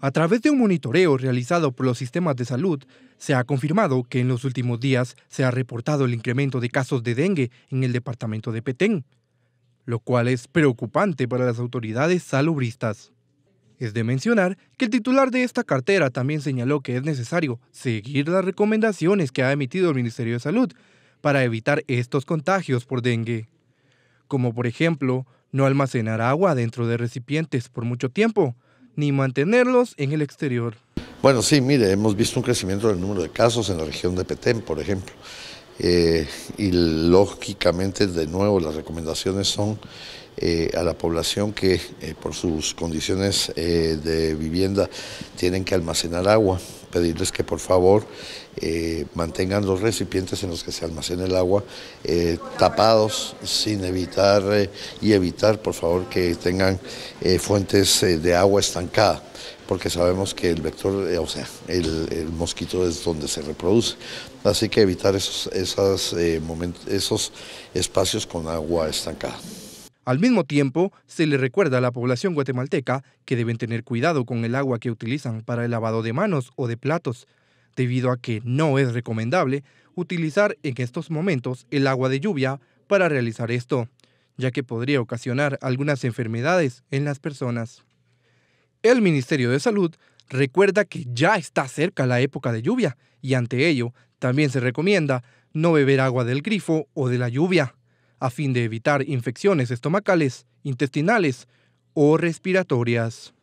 A través de un monitoreo realizado por los sistemas de salud, se ha confirmado que en los últimos días se ha reportado el incremento de casos de dengue en el departamento de Petén, lo cual es preocupante para las autoridades salubristas. Es de mencionar que el titular de esta cartera también señaló que es necesario seguir las recomendaciones que ha emitido el Ministerio de Salud para evitar estos contagios por dengue, como por ejemplo no almacenar agua dentro de recipientes por mucho tiempo, ni mantenerlos en el exterior. Bueno, sí, mire, hemos visto un crecimiento del número de casos en la región de Petén, por ejemplo. Eh, y lógicamente, de nuevo, las recomendaciones son eh, a la población que eh, por sus condiciones eh, de vivienda tienen que almacenar agua, pedirles que por favor mantengan los recipientes en los que se almacena el agua tapados sin evitar y evitar por favor que tengan fuentes de agua estancada porque sabemos que el vector, o sea, el, mosquito es donde se reproduce. Así que evitar esos, esos espacios con agua estancada. Al mismo tiempo, se le recuerda a la población guatemalteca que deben tener cuidado con el agua que utilizan para el lavado de manos o de platos, debido a que no es recomendable utilizar en estos momentos el agua de lluvia para realizar esto, ya que podría ocasionar algunas enfermedades en las personas. El Ministerio de Salud recuerda que ya está cerca la época de lluvia y ante ello también se recomienda no beber agua del grifo o de la lluvia a fin de evitar infecciones estomacales, intestinales o respiratorias.